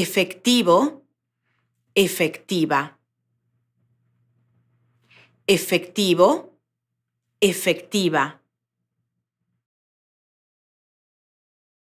efectivo, efectiva. Efectivo, efectiva.